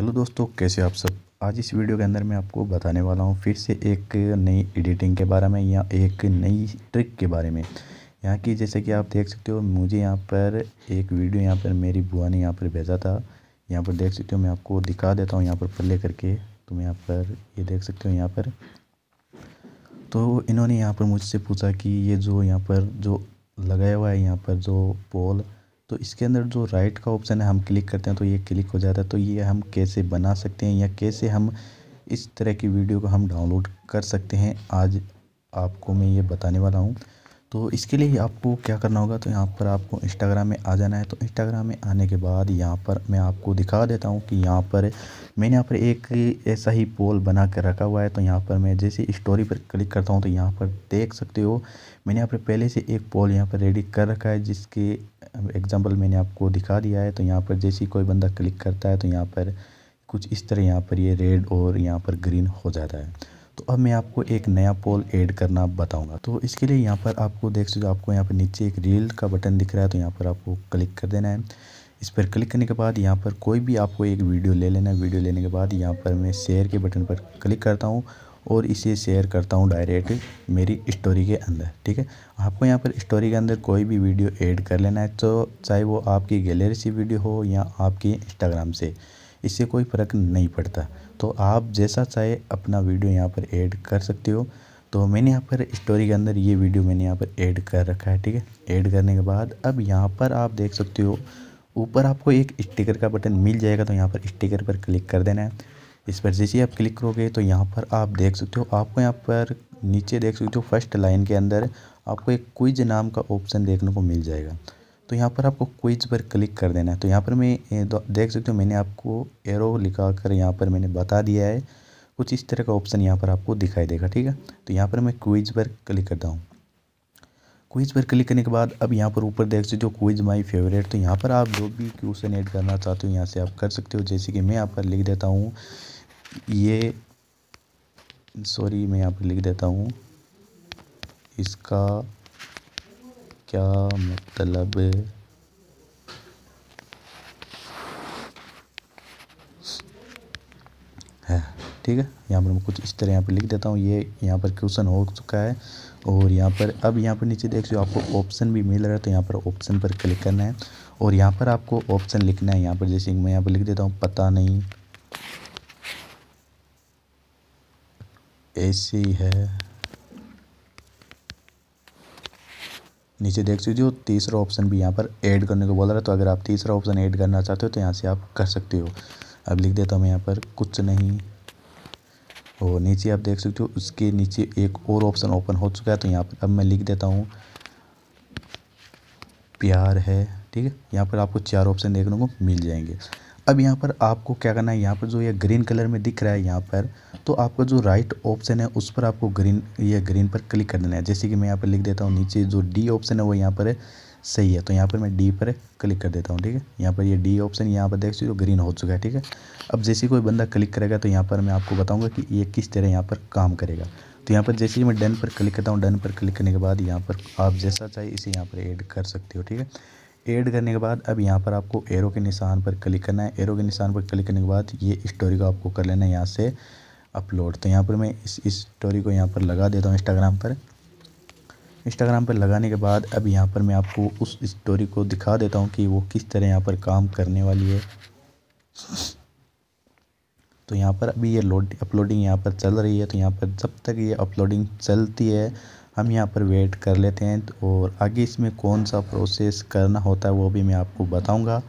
hello दोस्तों कैसे आप सब आज इस वीडियो के अंदर मैं आपको बताने वाला हूँ फिर से एक नई एडिटिंग के बारे में या एक नई ट्रिक के बारे में यहाँ की जैसे कि आप देख सकते हो मुझे यहाँ पर एक वीडियो यहाँ पर मेरी बुआ ने यहाँ पर भेजा था यहाँ पर देख सकते हो मैं आपको दिखा देता हूँ यहाँ पर प्ले करके तुम तो यहाँ पर ये देख सकते हो यहाँ पर तो इन्होंने यहाँ पर मुझसे पूछा कि ये जो यहाँ पर जो लगाया हुआ है यहाँ पर जो पोल तो इसके अंदर जो राइट का ऑप्शन है हम क्लिक करते हैं तो ये क्लिक हो जाता है तो ये हम कैसे बना सकते हैं या कैसे हम इस तरह की वीडियो को हम डाउनलोड कर सकते हैं आज आपको मैं ये बताने वाला हूँ तो इसके लिए आपको क्या करना होगा तो यहाँ पर आपको इंस्टाग्राम में आ जाना है तो इंस्टाग्राम में आने के बाद यहाँ पर मैं आपको दिखा देता हूँ कि यहाँ पर मैंने यहाँ पर एक ऐसा ही पोल बना कर रखा हुआ है तो यहाँ पर मैं जैसे स्टोरी पर क्लिक करता हूँ तो यहाँ पर देख सकते हो मैंने यहाँ पर पहले से एक पोल यहाँ पर रेडी कर रखा है जिसके एग्ज़ाम्पल मैंने आपको दिखा दिया है तो यहाँ पर जैसे कोई बंदा क्लिक करता है तो यहाँ पर कुछ इस तरह यहाँ पर ये रेड और यहाँ पर ग्रीन हो जाता है तो अब मैं आपको एक नया पोल ऐड करना बताऊंगा तो इसके लिए यहाँ पर आपको देख सकते हो आपको यहाँ पर नीचे एक रील का बटन दिख रहा है तो यहाँ पर आपको क्लिक कर देना है इस पर क्लिक करने के बाद यहाँ पर कोई भी आपको एक वीडियो ले लेना है वीडियो लेने के बाद यहाँ पर मैं शेयर के बटन पर क्लिक करता हूँ और इसे शेयर करता हूँ डायरेक्ट मेरी स्टोरी के अंदर ठीक है आपको यहाँ पर स्टोरी के अंदर कोई भी वीडियो ऐड कर लेना है तो चाहे वो आपकी गैलरी से वीडियो हो या आपकी इंस्टाग्राम से इससे कोई फ़र्क नहीं पड़ता तो आप जैसा चाहे अपना वीडियो यहाँ पर ऐड कर सकते हो तो मैंने यहाँ पर स्टोरी के अंदर ये वीडियो मैंने यहाँ पर ऐड कर रखा है ठीक है ऐड करने के बाद अब यहाँ पर आप देख सकते हो ऊपर आपको एक स्टिकर का बटन मिल जाएगा तो यहाँ पर स्टिकर पर क्लिक कर देना है इस पर जैसे आप क्लिक करोगे तो यहाँ पर आप देख सकते हो आपको यहाँ पर नीचे देख सकते हो फर्स्ट लाइन के अंदर आपको एक क्विज नाम का ऑप्शन देखने को मिल जाएगा तो यहाँ पर आपको क्विज पर क्लिक कर देना है तो यहाँ पर मैं देख सकते हो मैंने आपको एरो लिखा कर यहाँ पर मैंने बता दिया है कुछ इस तरह का ऑप्शन यहाँ पर आपको दिखाई देगा ठीक है तो यहाँ पर मैं क्विज पर क्लिक करता हूँ क्विज पर क्लिक करने के बाद अब यहाँ पर ऊपर देख सकते हो क्विज माई फेवरेट तो यहाँ पर आप जो भी क्वेश्चन ऐड करना चाहते हो यहाँ से आप कर सकते हो जैसे कि मैं यहाँ पर लिख देता हूँ ये सॉरी मैं यहाँ पर लिख देता हूँ इसका क्या मतलब है ठीक है यहाँ पर मैं कुछ इस तरह यहाँ पर लिख देता हूँ ये यहाँ पर क्वेश्चन हो चुका है और यहाँ पर अब यहाँ पर नीचे देख सो आपको ऑप्शन भी मिल रहा है तो यहाँ पर ऑप्शन पर क्लिक करना है और यहाँ पर आपको ऑप्शन लिखना है यहाँ पर जैसे मैं यहाँ पर लिख देता हूँ पता नहीं ऐसे ही है नीचे देख सकते हो तीसरा ऑप्शन भी यहाँ पर ऐड करने को बोला रहा है तो अगर आप तीसरा ऑप्शन ऐड करना चाहते हो तो यहाँ से आप कर सकते हो अब लिख देता हूँ मैं यहाँ पर कुछ नहीं और नीचे आप देख सकते हो उसके नीचे एक और ऑप्शन ओपन हो चुका है तो यहाँ पर अब मैं लिख देता हूँ प्यार है ठीक है यहाँ पर आपको चार ऑप्शन देखने को मिल जाएंगे अब यहाँ पर आपको क्या करना है यहाँ पर जो ये ग्रीन कलर में दिख रहा है यहाँ पर तो आपका जो राइट ऑप्शन है उस पर आपको ग्रीन ये ग्रीन पर क्लिक कर देना है जैसे कि मैं यहाँ पर लिख देता हूँ नीचे जो डी ऑप्शन है वो यहाँ पर है सही है तो यहाँ पर मैं डी पर क्लिक कर देता हूँ ठीक है यहाँ पर ये डी ऑप्शन यहाँ पर देख सकते हो ग्रीन हो चुका है ठीक है अब जैसे कोई बंदा क्लिक करेगा तो यहाँ पर मैं आपको बताऊँगा कि ये किस तरह यहाँ पर काम करेगा तो यहाँ पर जैसे ही मैं डन पर क्लिक करता हूँ डन पर क्लिक करने के बाद यहाँ पर आप जैसा चाहिए इसे यहाँ पर ऐड कर सकते हो ठीक है ऐड करने के बाद अब यहाँ पर आपको एरो के निशान पर क्लिक करना है एरो के निशान पर क्लिक करने के बाद ये स्टोरी को आपको कर लेना है यहाँ से अपलोड तो यहाँ पर मैं इस इस स्टोरी को यहाँ पर लगा देता हूँ इंस्टाग्राम पर इंस्टाग्राम पर लगाने के बाद अब यहाँ पर मैं आपको उस स्टोरी को दिखा देता हूँ कि वो किस तरह यहाँ पर काम करने वाली है तो यहाँ पर अभी ये लोड अपलोडिंग यहाँ पर चल रही है तो यहाँ पर जब तक ये अपलोडिंग चलती है हम यहाँ पर वेट कर लेते हैं तो और आगे इसमें कौन सा प्रोसेस करना होता है वो भी मैं आपको बताऊँगा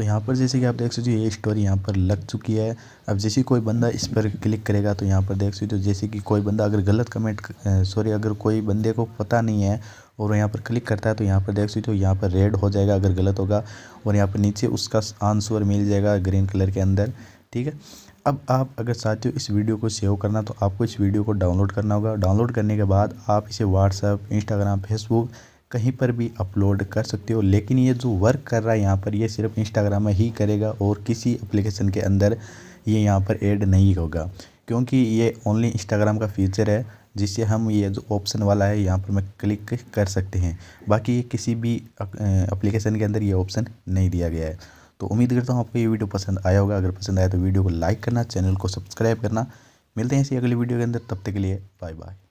तो यहाँ पर जैसे कि आप देख सकते हो ये स्टोरी यहाँ पर लग चुकी है अब जैसे कोई बंदा इस पर क्लिक करेगा तो यहाँ पर देख सकते हो जैसे कि कोई बंदा अगर गलत कमेंट सॉरी अगर कोई बंदे को पता नहीं है और यहाँ पर क्लिक करता है तो यहाँ पर देख सकते हो यहाँ पर रेड हो जाएगा अगर गलत होगा और यहाँ पर नीचे उसका आंसर मिल जाएगा ग्रीन कलर के अंदर ठीक है अब आप अगर चाहते हो इस वीडियो को सेव करना तो आपको इस वीडियो को डाउनलोड करना होगा डाउनलोड करने के बाद आप इसे व्हाट्सएप इंस्टाग्राम फेसबुक कहीं पर भी अपलोड कर सकते हो लेकिन ये जो वर्क कर रहा है यहाँ पर ये सिर्फ इंस्टाग्राम में ही करेगा और किसी एप्लीकेशन के अंदर ये यहाँ पर ऐड नहीं होगा क्योंकि ये ओनली इंस्टाग्राम का फीचर है जिससे हम ये जो ऑप्शन वाला है यहाँ पर मैं क्लिक कर सकते हैं बाकी ये किसी भी अप्लीकेशन के अंदर ये ऑप्शन नहीं दिया गया है तो उम्मीद करता हूँ आपको ये वीडियो पसंद आया होगा अगर पसंद आया तो वीडियो को लाइक करना चैनल को सब्सक्राइब करना मिलते हैं इसी अगली वीडियो के अंदर तब तक के लिए बाय बाय